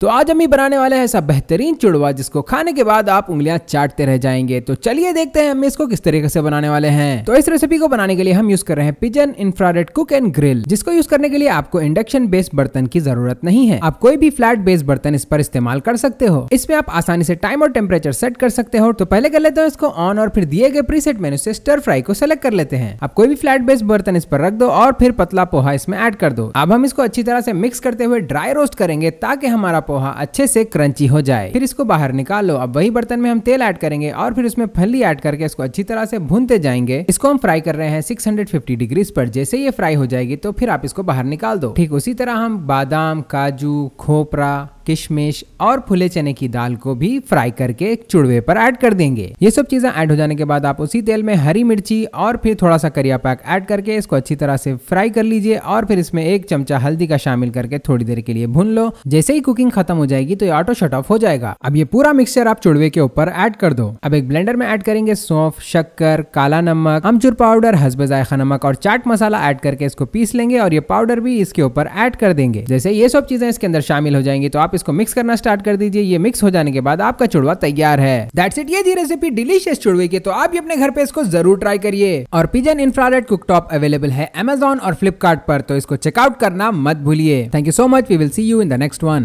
तो आज हम ही बनाने वाले हैं ऐसा बेहतरीन चुड़वा जिसको खाने के बाद आप उंगलियां चाटते रह जाएंगे तो चलिए देखते हैं हम इसको किस तरीके से बनाने वाले हैं तो इस रेसिपी को बनाने के लिए हम यूज कर रहे हैं pigeon infrared cook and grill जिसको यूज करने के लिए आपको इंडक्शन बेस्ड बर्तन की जरूरत नहीं है आप कोई भी फ्लैट बेस्ड बर्तन इस पर इस्तेमाल कर सकते हो इसमें आप आसानी से टाइम और टेम्परेचर सेट कर सकते हो तो पहले कर लेते हो इसको ऑन और फिर दिए गए प्रीसेट मेनू से स्टर फ्राई को सेलेक्ट कर लेते हैं आप कोई भी फ्लैट बेस्ड बर्तन इस पर रख दो और फिर पतला पोहा इसमें एड कर दो अब हम इसको अच्छी तरह से मिक्स करते हुए ड्राई रोस्ट करेंगे ताकि हमारा पोहा अच्छे से क्रंची हो जाए फिर इसको बाहर निकालो अब वही बर्तन में हम तेल ऐड करेंगे और फिर उसमें फली ऐड करके इसको अच्छी तरह से भूनते जाएंगे इसको हम फ्राई कर रहे हैं 650 डिग्रीज पर जैसे ये फ्राई हो जाएगी तो फिर आप इसको बाहर निकाल दो ठीक उसी तरह हम बादाम काजू खोपरा किशमिश और फुले चने की दाल को भी फ्राई करके एक चुड़वे पर ऐड कर देंगे ये सब चीजें ऐड हो जाने के बाद आप उसी तेल में हरी मिर्ची और फिर थोड़ा सा करिया पैक ऐड करके इसको अच्छी तरह से फ्राई कर लीजिए और फिर इसमें एक चमचा हल्दी का शामिल करके थोड़ी देर के लिए भून लो जैसे ही कुकिंग खत्म हो जाएगी तो ये ऑटो शट ऑफ हो जाएगा अब ये पूरा मिक्सचर आप चुड़वे के ऊपर ऐड कर दो अब एक ब्लेंडर में ऐड करेंगे सौंफ शक्कर काला नमक अमचूर पाउडर हसब जायका नमक और चाट मसाला ऐड करके इसको पीस लेंगे और ये पाउडर भी इसके ऊपर ऐड कर देंगे जैसे ये सब चीजें इसके अंदर शामिल हो जाएंगी तो आप इसको मिक्स करना स्टार्ट कर दीजिए ये मिक्स हो जाने के बाद आपका चुड़वा तैयार है दैट्स इट ये थी रेसिपी डिलीशियस चुड़वे की तो आप भी अपने घर पे इसको जरूर ट्राई करिए और पिजन इंफ्रारेड कुकटॉप अवेलेबल है अमेजोन और फ्लिपकार्ट पर तो इसको चेकआउट करना मत भूलिए thank you so much we will see you in the next one